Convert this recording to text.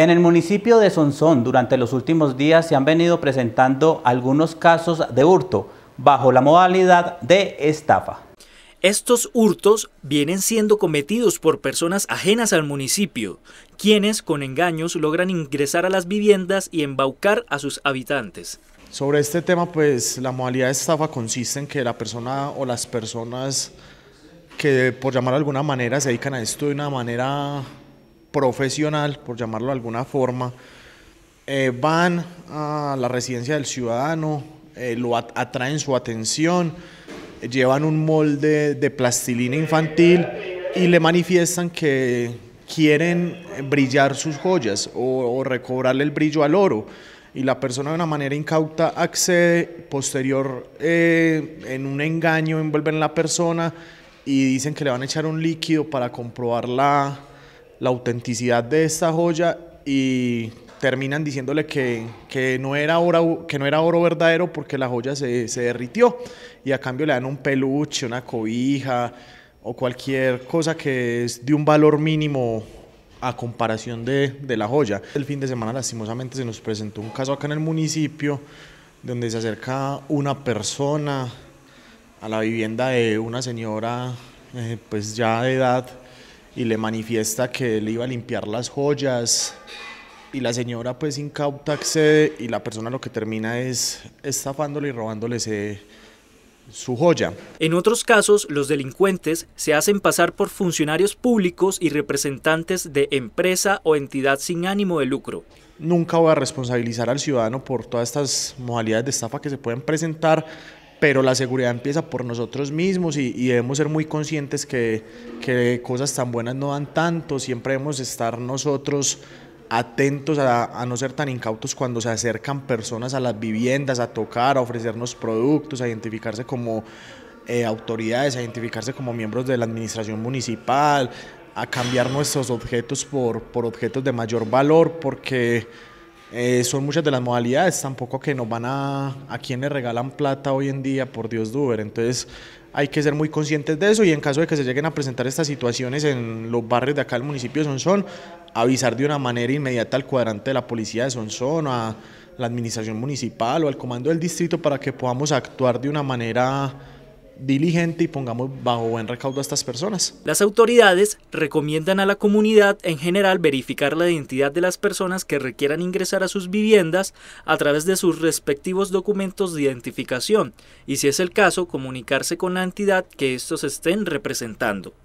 En el municipio de Sonsón durante los últimos días se han venido presentando algunos casos de hurto bajo la modalidad de estafa. Estos hurtos vienen siendo cometidos por personas ajenas al municipio, quienes con engaños logran ingresar a las viviendas y embaucar a sus habitantes. Sobre este tema, pues la modalidad de estafa consiste en que la persona o las personas que por llamar de alguna manera se dedican a esto de una manera profesional, por llamarlo de alguna forma, eh, van a la residencia del ciudadano, eh, lo atraen su atención, llevan un molde de plastilina infantil y le manifiestan que quieren brillar sus joyas o, recobrarle el brillo al oro y la persona de una manera incauta accede, posterior eh, en un engaño envuelven a la persona y dicen que le van a echar un líquido para comprobar la, la autenticidad de esta joya y terminan diciéndole que, que, no era oro, que no era oro verdadero porque la joya se, se, derritió y a cambio le dan un peluche, una cobija o cualquier cosa que es de un valor mínimo a comparación de, de la joya. El fin de semana lastimosamente se nos presentó un caso acá en el municipio donde se acerca una persona a la vivienda de una señora eh, pues ya de edad y le manifiesta que él iba a limpiar las joyas y la señora pues incauta accede y la persona lo que termina es estafándole y robándole su joya. En otros casos, los delincuentes se hacen pasar por funcionarios públicos y representantes de empresa o entidad sin ánimo de lucro. Nunca voy a responsabilizar al ciudadano por todas estas modalidades de estafa que se pueden presentar, pero la seguridad empieza por nosotros mismos y, debemos ser muy conscientes que, cosas tan buenas no dan tanto, siempre debemos estar nosotros atentos a, no ser tan incautos cuando se acercan personas a las viviendas, a tocar, a ofrecernos productos, a identificarse como eh, autoridades, a identificarse como miembros de la administración municipal, a cambiar nuestros objetos por, por objetos de mayor valor, porque eh, son muchas de las modalidades, tampoco que nos van a, a quien le regalan plata hoy en día por Dios Duber, entonces hay que ser muy conscientes de eso y en caso de que se lleguen a presentar estas situaciones en los barrios de acá del municipio de Sonsón, avisar de una manera inmediata al cuadrante de la policía de Sonsón, a la administración municipal o al comando del distrito para que podamos actuar de una manera diligente y pongamos bajo buen recaudo a estas personas. Las autoridades recomiendan a la comunidad en general verificar la identidad de las personas que requieran ingresar a sus viviendas a través de sus respectivos documentos de identificación y si es el caso comunicarse con la entidad que estos estén representando.